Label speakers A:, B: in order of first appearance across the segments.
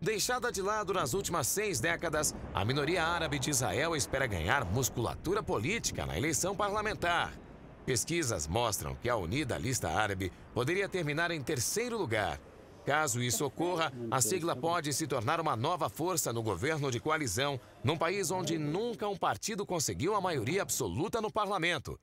A: Deixada de lado nas últimas seis décadas, a minoria árabe de Israel espera ganhar musculatura política na eleição parlamentar. Pesquisas mostram que a unida lista árabe poderia terminar em terceiro lugar. Caso isso ocorra, a sigla pode se tornar uma nova força no governo de coalizão, num país onde nunca um partido conseguiu a maioria absoluta no parlamento.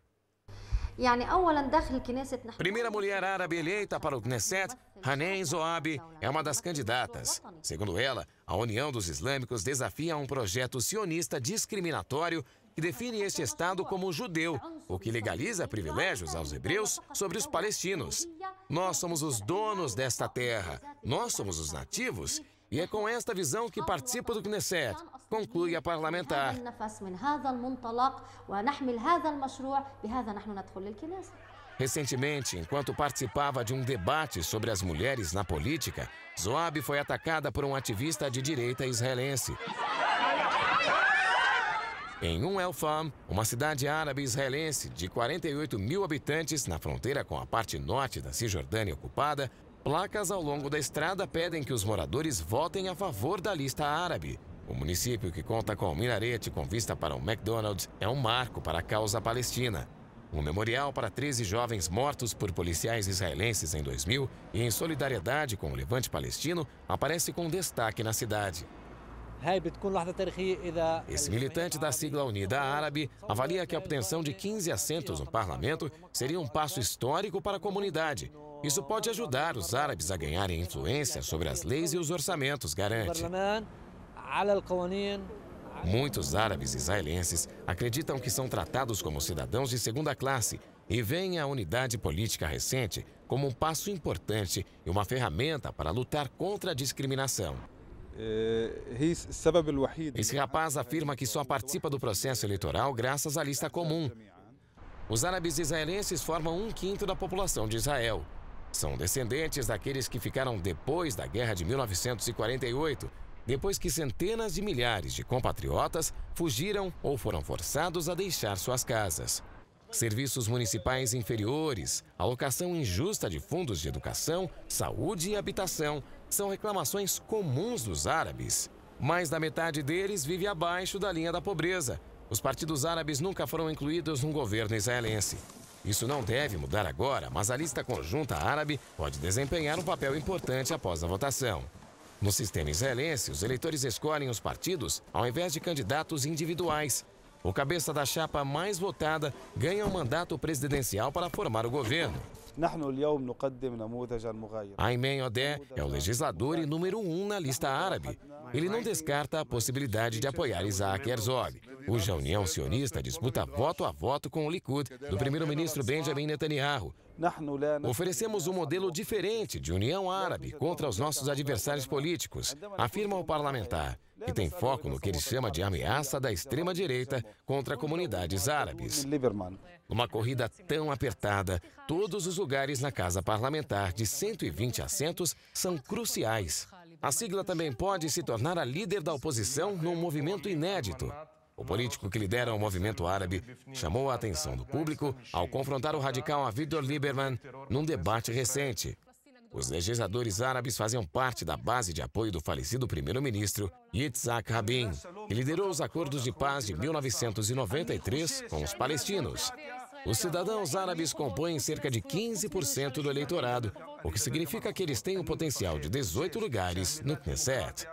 A: Primeira mulher árabe eleita para o Knesset, Hanen Zoabi, é uma das candidatas. Segundo ela, a União dos Islâmicos desafia um projeto sionista discriminatório que define este Estado como judeu, o que legaliza privilégios aos hebreus sobre os palestinos. Nós somos os donos desta terra, nós somos os nativos e é com esta visão que participa do Knesset, conclui a parlamentar. Recentemente, enquanto participava de um debate sobre as mulheres na política, Zoab foi atacada por um ativista de direita israelense. Em Um Elfam, uma cidade árabe israelense de 48 mil habitantes na fronteira com a parte norte da Cisjordânia ocupada, Placas ao longo da estrada pedem que os moradores votem a favor da lista árabe. O município, que conta com um minarete com vista para um McDonald's, é um marco para a causa palestina. Um memorial para 13 jovens mortos por policiais israelenses em 2000 e em solidariedade com o levante palestino aparece com destaque na cidade. Esse militante da sigla Unida Árabe avalia que a obtenção de 15 assentos no parlamento seria um passo histórico para a comunidade. Isso pode ajudar os árabes a ganharem influência sobre as leis e os orçamentos, garante. Muitos árabes israelenses acreditam que são tratados como cidadãos de segunda classe e veem a unidade política recente como um passo importante e uma ferramenta para lutar contra a discriminação. É, Esse rapaz afirma que só participa do processo eleitoral graças à lista comum. Os árabes israelenses formam um quinto da população de Israel. São descendentes daqueles que ficaram depois da guerra de 1948, depois que centenas de milhares de compatriotas fugiram ou foram forçados a deixar suas casas serviços municipais inferiores, alocação injusta de fundos de educação, saúde e habitação são reclamações comuns dos árabes. Mais da metade deles vive abaixo da linha da pobreza. Os partidos árabes nunca foram incluídos no governo israelense. Isso não deve mudar agora, mas a lista conjunta árabe pode desempenhar um papel importante após a votação. No sistema israelense, os eleitores escolhem os partidos ao invés de candidatos individuais, o cabeça da chapa mais votada ganha um mandato presidencial para formar o governo. Ayman Odeh é o legislador e número um na lista árabe. Ele não descarta a possibilidade de apoiar Isaac Herzog, cuja União Sionista disputa voto a voto com o Likud do primeiro-ministro Benjamin Netanyahu, Oferecemos um modelo diferente de União Árabe contra os nossos adversários políticos, afirma o parlamentar, que tem foco no que ele chama de ameaça da extrema-direita contra comunidades árabes. Numa corrida tão apertada, todos os lugares na casa parlamentar de 120 assentos são cruciais. A sigla também pode se tornar a líder da oposição num movimento inédito, o político que lidera o movimento árabe chamou a atenção do público ao confrontar o radical Avigdor Lieberman num debate recente. Os legisladores árabes faziam parte da base de apoio do falecido primeiro-ministro Yitzhak Rabin, que liderou os acordos de paz de 1993 com os palestinos. Os cidadãos árabes compõem cerca de 15% do eleitorado, o que significa que eles têm um potencial de 18 lugares no Knesset.